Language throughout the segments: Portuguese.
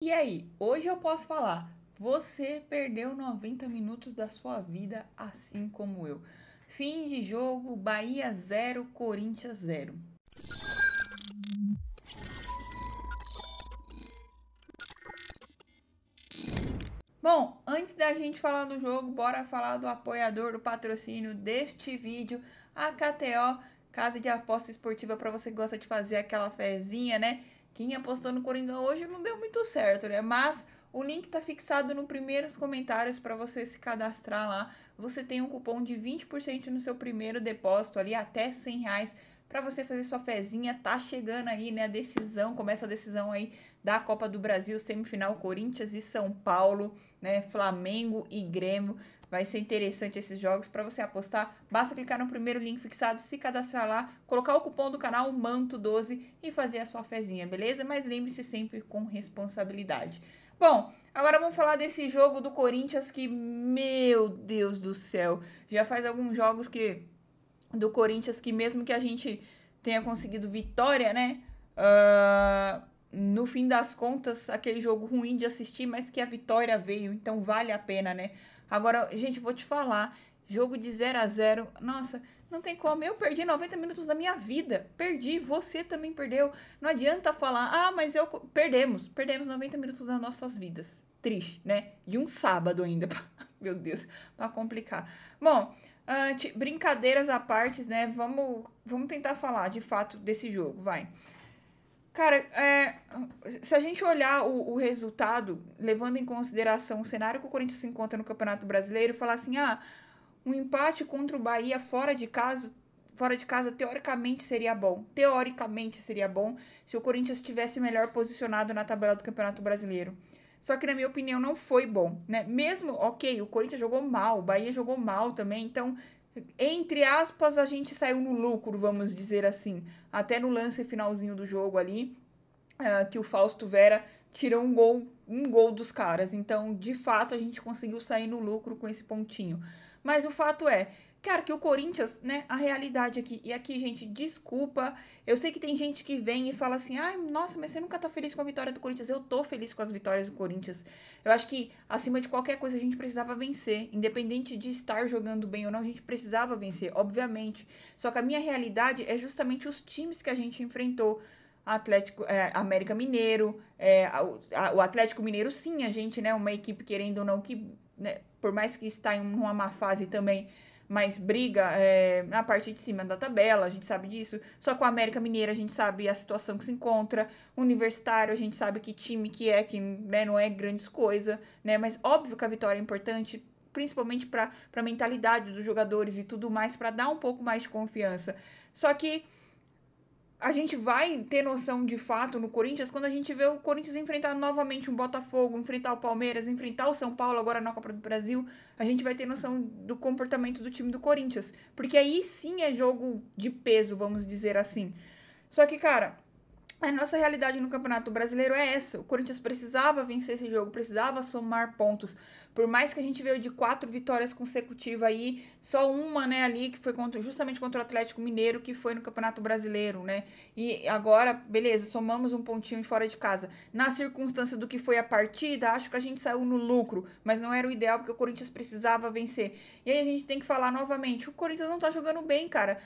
E aí, hoje eu posso falar: você perdeu 90 minutos da sua vida, assim como eu. Fim de jogo: Bahia 0, Corinthians 0. Bom, antes da gente falar do jogo, bora falar do apoiador do patrocínio deste vídeo, a KTO, casa de aposta esportiva para você que gosta de fazer aquela fezinha, né? Quem apostou no Coringão hoje não deu muito certo, né? Mas o link tá fixado no primeiros comentários para você se cadastrar lá. Você tem um cupom de 20% no seu primeiro depósito ali até 100 reais para você fazer sua fezinha. Tá chegando aí, né, a decisão, começa a decisão aí da Copa do Brasil, semifinal Corinthians e São Paulo, né, Flamengo e Grêmio. Vai ser interessante esses jogos para você apostar. Basta clicar no primeiro link fixado, se cadastrar lá, colocar o cupom do canal MANTO12 e fazer a sua fezinha, beleza? Mas lembre-se sempre com responsabilidade. Bom, agora vamos falar desse jogo do Corinthians que, meu Deus do céu, já faz alguns jogos que do Corinthians, que mesmo que a gente tenha conseguido vitória, né? Uh, no fim das contas, aquele jogo ruim de assistir, mas que a vitória veio, então vale a pena, né? Agora, gente, vou te falar, jogo de 0 a 0 nossa, não tem como, eu perdi 90 minutos da minha vida, perdi, você também perdeu, não adianta falar, ah, mas eu... Perdemos, perdemos 90 minutos das nossas vidas, triste, né? De um sábado ainda, meu Deus, pra complicar. Bom, Uh, brincadeiras à parte, né? Vamos, vamos tentar falar de fato desse jogo, vai. Cara, é, se a gente olhar o, o, resultado, levando em consideração o cenário que o Corinthians se encontra no Campeonato Brasileiro, falar assim, ah, um empate contra o Bahia fora de casa, fora de casa teoricamente seria bom. Teoricamente seria bom se o Corinthians estivesse melhor posicionado na tabela do Campeonato Brasileiro. Só que, na minha opinião, não foi bom, né? Mesmo, ok, o Corinthians jogou mal, o Bahia jogou mal também, então, entre aspas, a gente saiu no lucro, vamos dizer assim. Até no lance finalzinho do jogo ali, uh, que o Fausto Vera tirou um gol, um gol dos caras. Então, de fato, a gente conseguiu sair no lucro com esse pontinho. Mas o fato é, cara, que o Corinthians, né, a realidade aqui, e aqui, gente, desculpa, eu sei que tem gente que vem e fala assim, ai, ah, nossa, mas você nunca tá feliz com a vitória do Corinthians, eu tô feliz com as vitórias do Corinthians, eu acho que, acima de qualquer coisa, a gente precisava vencer, independente de estar jogando bem ou não, a gente precisava vencer, obviamente, só que a minha realidade é justamente os times que a gente enfrentou, Atlético, é, América Mineiro, é, a, o Atlético Mineiro, sim, a gente, né, uma equipe querendo ou não que né, por mais que está em uma má fase também, mas briga é, na parte de cima da tabela, a gente sabe disso. Só com a América Mineira a gente sabe a situação que se encontra. Universitário, a gente sabe que time que é, que né, não é grandes coisa, né? Mas óbvio que a vitória é importante, principalmente para a mentalidade dos jogadores e tudo mais, para dar um pouco mais de confiança. Só que a gente vai ter noção de fato no Corinthians quando a gente vê o Corinthians enfrentar novamente um Botafogo, enfrentar o Palmeiras, enfrentar o São Paulo agora na Copa do Brasil, a gente vai ter noção do comportamento do time do Corinthians, porque aí sim é jogo de peso, vamos dizer assim. Só que, cara, a nossa realidade no Campeonato Brasileiro é essa. O Corinthians precisava vencer esse jogo, precisava somar pontos, por mais que a gente veio de quatro vitórias consecutivas aí, só uma, né, ali, que foi contra, justamente contra o Atlético Mineiro, que foi no Campeonato Brasileiro, né? E agora, beleza, somamos um pontinho fora de casa. Na circunstância do que foi a partida, acho que a gente saiu no lucro, mas não era o ideal, porque o Corinthians precisava vencer. E aí a gente tem que falar novamente: o Corinthians não tá jogando bem, cara.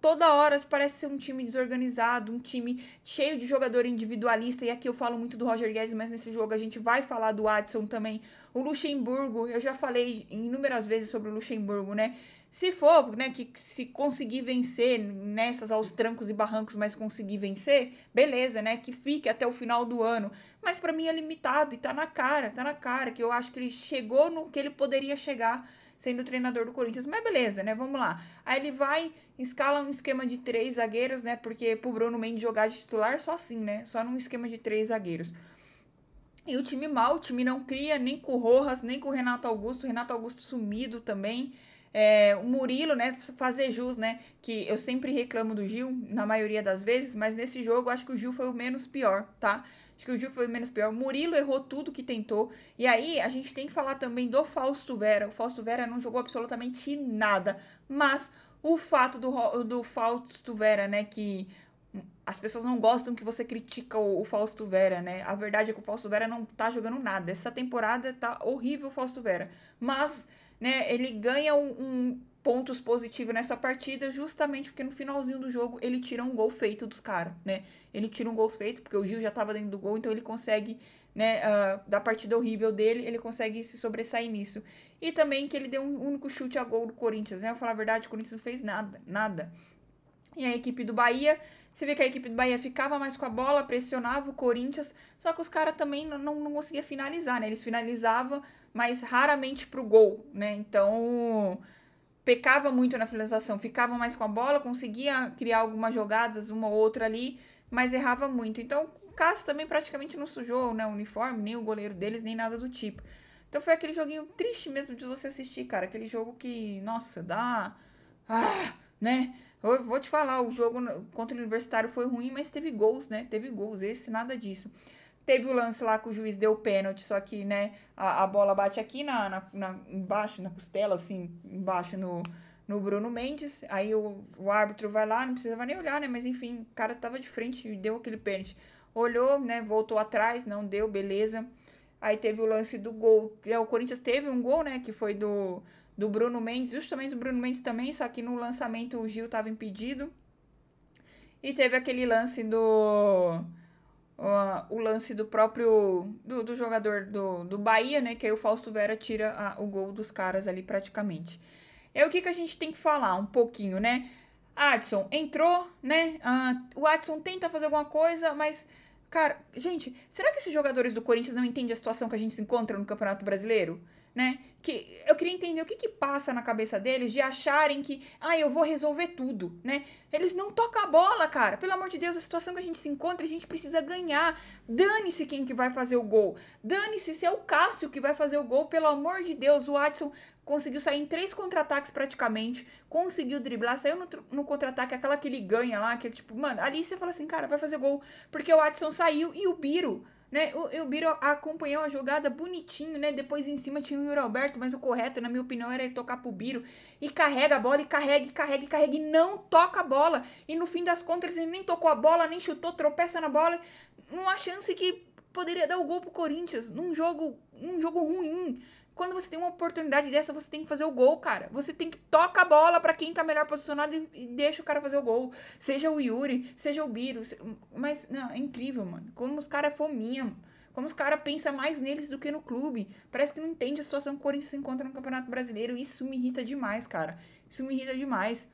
Toda hora parece ser um time desorganizado, um time cheio de jogador individualista, e aqui eu falo muito do Roger Guedes, mas nesse jogo a gente vai falar do Adson também. O Luxemburgo Luxemburgo, eu já falei inúmeras vezes sobre o Luxemburgo, né? Se for, né, que se conseguir vencer nessas aos trancos e barrancos, mas conseguir vencer, beleza, né? Que fique até o final do ano. Mas para mim é limitado e tá na cara, tá na cara que eu acho que ele chegou no que ele poderia chegar sendo treinador do Corinthians. Mas beleza, né? Vamos lá. Aí ele vai, escala um esquema de três zagueiros, né? Porque pro Bruno Mendes jogar de titular só assim, né? Só num esquema de três zagueiros. E o time mal, o time não cria, nem com o Rojas, nem com o Renato Augusto. Renato Augusto sumido também. É, o Murilo, né, fazer jus, né, que eu sempre reclamo do Gil, na maioria das vezes, mas nesse jogo acho que o Gil foi o menos pior, tá? Acho que o Gil foi o menos pior. O Murilo errou tudo que tentou. E aí, a gente tem que falar também do Fausto Vera. O Fausto Vera não jogou absolutamente nada, mas o fato do, do Fausto Vera, né, que as pessoas não gostam que você critica o, o, Fausto Vera, né? A verdade é que o Fausto Vera não tá jogando nada. Essa temporada tá horrível o Fausto Vera. Mas, né, ele ganha um, um pontos positivos nessa partida, justamente porque no finalzinho do jogo ele tira um gol feito dos caras, né? Ele tira um gol feito, porque o Gil já estava dentro do gol, então ele consegue, né, uh, da partida horrível dele, ele consegue se sobressair nisso. E também que ele deu um único chute a gol do Corinthians, né? Eu falar a verdade, o Corinthians não fez nada, nada e a equipe do Bahia. Você vê que a equipe do Bahia ficava mais com a bola, pressionava o Corinthians, só que os caras também não, não, não conseguia finalizar, né? Eles finalizavam, mas raramente pro gol, né? Então, pecava muito na finalização, ficava mais com a bola, conseguia criar algumas jogadas, uma ou outra ali, mas errava muito. Então, o Cássio também praticamente não sujou né, o uniforme, nem o goleiro deles, nem nada do tipo. Então, foi aquele joguinho triste mesmo de você assistir, cara. Aquele jogo que, nossa, dá. Ah, né? Eu vou te falar, o jogo contra o Universitário foi ruim, mas teve gols, né? Teve gols, esse nada disso. Teve o lance lá que o juiz deu pênalti, só que, né, a, a bola bate aqui na, na, na, embaixo, na costela, assim, embaixo no, no Bruno Mendes. Aí o, o árbitro vai lá, não precisava nem olhar, né? Mas enfim, o cara tava de frente e deu aquele pênalti. Olhou, né? Voltou atrás, não deu, beleza. Aí teve o lance do gol. É, o Corinthians teve um gol, né? Que foi do do Bruno Mendes, justamente do Bruno Mendes também, só que no lançamento o Gil estava impedido. E teve aquele lance do. Uh, o lance do próprio. do, do jogador do, do Bahia, né? Que aí o Fausto Vera tira a, o gol dos caras ali praticamente. É o que, que a gente tem que falar um pouquinho, né? Adson entrou, né? Uh, o Adson tenta fazer alguma coisa, mas. Cara, gente, será que esses jogadores do Corinthians não entendem a situação que a gente se encontra no Campeonato Brasileiro? Né? Que entender assim, o que, que passa na cabeça deles de acharem que, ah, eu vou resolver tudo, né? Eles não tocam a bola, cara. Pelo amor de Deus, a situação que a gente se encontra, a gente precisa ganhar. Dane-se quem que vai fazer o gol. Dane-se se é o Cássio que vai fazer o gol. Pelo amor de Deus, o Watson conseguiu sair em três contra-ataques praticamente, conseguiu driblar, saiu no, no contra-ataque, aquela que ele ganha lá, que é tipo, mano, ali você fala assim, cara, vai fazer gol, porque o Watson saiu e o Biro né? O, o Biro acompanhou a jogada bonitinho, né? Depois em cima tinha o Yuri Alberto, mas o correto, na minha opinião, era ele tocar pro Biro. E carrega a bola, e carrega, e carrega, e carrega, e não toca a bola. E no fim das contas, ele nem tocou a bola, nem chutou, tropeça na bola. Uma chance que poderia dar o gol pro Corinthians. Num jogo, num jogo ruim quando você tem uma oportunidade dessa, você tem que fazer o gol, cara. Você tem que toca a bola para quem tá melhor posicionado e, e, deixa o cara fazer o gol. Seja o Yuri, seja o Biro. Se... Mas, não, é incrível, mano. Como os caras é Como os caras pensam mais neles do que no clube. Parece que não entende a situação que o Corinthians se encontra no Campeonato Brasileiro. Isso me irrita demais, cara. Isso me irrita demais.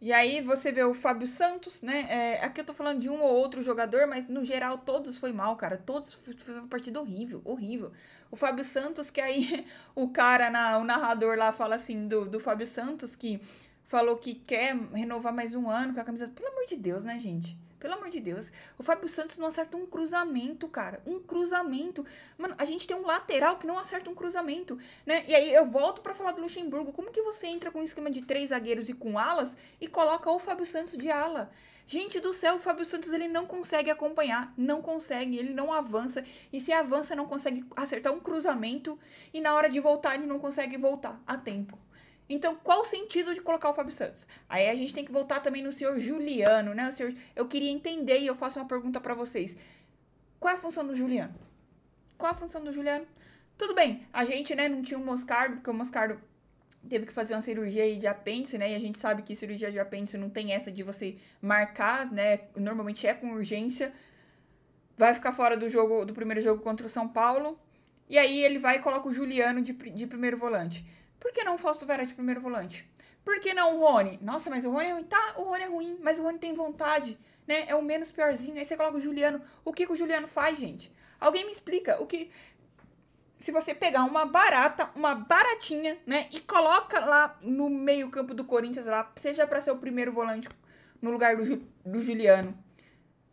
E aí você vê o Fábio Santos, né? É, aqui eu tô falando de um ou outro jogador, mas no geral todos foi mal, cara. Todos foi uma partida horrível, horrível. O Fábio Santos, que aí o cara, na, o narrador lá fala assim do, do Fábio Santos, que falou que quer renovar mais um ano com a camisa. Pelo amor de Deus, né, gente? Pelo amor de Deus. O Fábio Santos não acerta um cruzamento, cara. Um cruzamento. Mano, a gente tem um lateral que não acerta um cruzamento, né? E aí eu volto para falar do Luxemburgo. Como que você entra com um esquema de três zagueiros e com alas e coloca o Fábio Santos de ala? Gente do céu, o Fábio Santos ele não consegue acompanhar, não consegue, ele não avança. E se avança, não consegue acertar um cruzamento. E na hora de voltar, ele não consegue voltar a tempo. Então, qual o sentido de colocar o Fábio Santos? Aí a gente tem que voltar também no senhor Juliano, né? O senhor, eu queria entender e eu faço uma pergunta para vocês. Qual é a função do Juliano? Qual a função do Juliano? Tudo bem, a gente, né, não tinha o um Moscardo, porque o Moscardo teve que fazer uma cirurgia de apêndice, né? E a gente sabe que cirurgia de apêndice não tem essa de você marcar, né? Normalmente é com urgência. Vai ficar fora do jogo, do primeiro jogo contra o São Paulo. E aí ele vai e coloca o Juliano de, de primeiro volante. Por que não o Fausto Vera de primeiro volante? Por que não o Rony? Nossa, mas o Rony é ruim. Tá, o Rony é ruim, mas o Rony tem vontade, né? É o menos piorzinho. Aí você coloca o Juliano. O que, que o Juliano faz, gente? Alguém me explica o que. Se você pegar uma barata, uma baratinha, né? E coloca lá no meio-campo do Corinthians, lá, seja para ser o primeiro volante no lugar do, Ju... do Juliano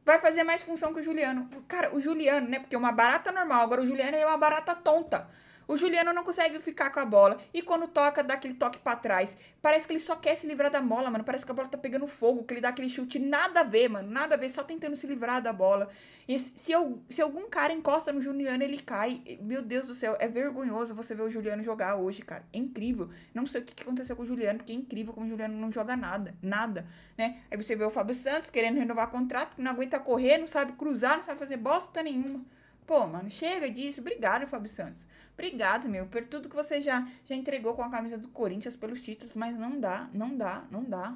vai fazer mais função que o Juliano. Cara, o Juliano, né? Porque é uma barata normal, agora o Juliano é uma barata tonta. O Juliano não consegue ficar com a bola. E quando toca, dá aquele toque para trás. Parece que ele só quer se livrar da bola, mano. Parece que a bola tá pegando fogo, que ele dá aquele chute. Nada a ver, mano. Nada a ver, só tentando se livrar da bola. E se, eu, se algum cara encosta no Juliano, ele cai. Meu Deus do céu, é vergonhoso você ver o Juliano jogar hoje, cara. É incrível. Não sei o que aconteceu com o Juliano, porque é incrível como o Juliano não joga nada. Nada, né? Aí você vê o Fábio Santos querendo renovar contrato, que não aguenta correr, não sabe cruzar, não sabe fazer bosta nenhuma. Pô, mano, chega disso. Obrigado, Fábio Santos. Obrigado, meu, por tudo que você já, já entregou com a camisa do Corinthians pelos títulos, mas não dá, não dá, não dá.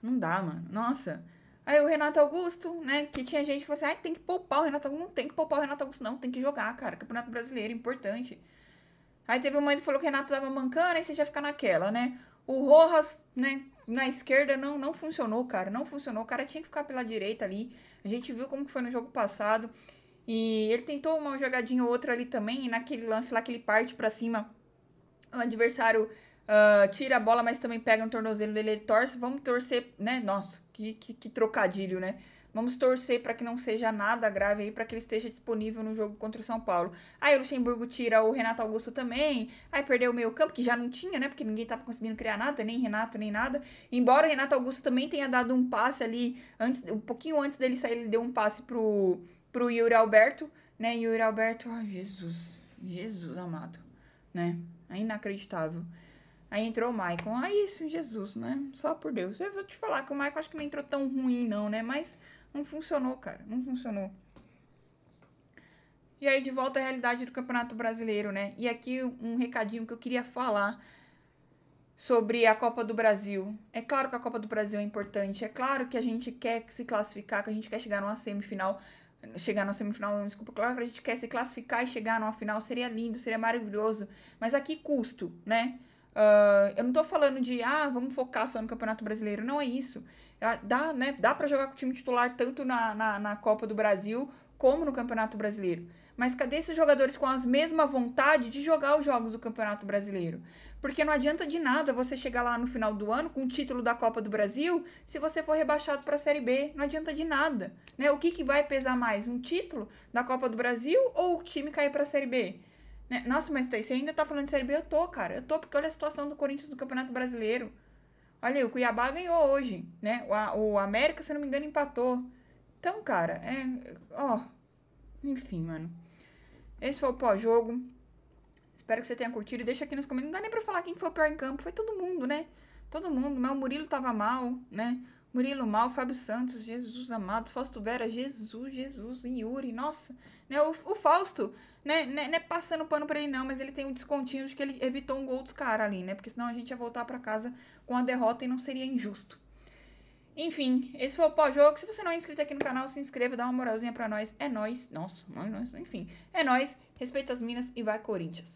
Não dá, mano. Nossa. Aí o Renato Augusto, né? Que tinha gente que falou assim: ah, tem que poupar o Renato Augusto. Não tem que poupar o Renato Augusto, não. Tem que jogar, cara. Campeonato Brasileiro, é importante. Aí teve uma que falou que o Renato tava mancando, aí você já fica naquela, né? O Rojas, né? Na esquerda não, não funcionou, cara. Não funcionou. O cara tinha que ficar pela direita ali. A gente viu como que foi no jogo passado. E ele tentou uma jogadinha ou outra ali também, e naquele lance lá que ele parte para cima, o adversário uh, tira a bola, mas também pega um tornozelo dele, ele torce. Vamos torcer, né? Nossa, que, que, que trocadilho, né? Vamos torcer para que não seja nada grave aí, para que ele esteja disponível no jogo contra o São Paulo. Aí o Luxemburgo tira o Renato Augusto também, aí perdeu o meio campo, que já não tinha, né? Porque ninguém tava conseguindo criar nada, nem Renato, nem nada. Embora o Renato Augusto também tenha dado um passe ali, antes, um pouquinho antes dele sair, ele deu um passe pro pro Yuri Alberto, né? Yuri Alberto, oh, Jesus, Jesus amado, né? É inacreditável. Aí entrou o Maicon. Aí, isso, Jesus, né? Só por Deus. Eu vou te falar que o Maicon acho que não entrou tão ruim, não, né? Mas não funcionou, cara. Não funcionou. E aí, de volta à realidade do Campeonato Brasileiro, né? E aqui um recadinho que eu queria falar sobre a Copa do Brasil. É claro que a Copa do Brasil é importante. É claro que a gente quer se classificar, que a gente quer chegar numa semifinal chegar na semifinal, desculpa, claro que a gente quer se classificar e chegar numa final, seria lindo, seria maravilhoso, mas a que custo, né? Uh, eu não tô falando de, ah, vamos focar só no Campeonato Brasileiro, não é isso. Ah, dá, né, dá para jogar com o time titular tanto na, na, na Copa do Brasil como no Campeonato Brasileiro. Mas cadê esses jogadores com a mesma vontade de jogar os jogos do Campeonato Brasileiro? Porque não adianta de nada você chegar lá no final do ano com o título da Copa do Brasil se você for rebaixado para a Série B. Não adianta de nada. Né? O que, que vai pesar mais? Um título da Copa do Brasil ou o time cair para a Série B? Né? Nossa, mas você ainda tá falando de Série B? Eu tô, cara. Eu tô, porque olha a situação do Corinthians no Campeonato Brasileiro. Olha aí, o Cuiabá ganhou hoje, né? O, o América, se não me engano, empatou. Então, cara, é. Ó. Enfim, mano. Esse foi o pós-jogo. Espero que você tenha curtido. Deixa aqui nos comentários. Não dá nem pra falar quem foi o pior em campo. Foi todo mundo, né? Todo mundo. Mas o Murilo tava mal, né? Murilo mal, Fábio Santos, Jesus amado, Fausto Vera, Jesus, Jesus, Yuri, nossa. Né, o, o Fausto, né, né, né, passando pano pra ele não, mas ele tem um descontinho de que ele evitou um gol dos caras ali, né? Porque senão a gente ia voltar para casa com a derrota e não seria injusto. Enfim, esse foi o pós-jogo. Se você não é inscrito aqui no canal, se inscreva, dá uma moralzinha pra nós. É nós. Nossa, mãe, nós. Enfim, é nós. Respeita as minas e vai Corinthians.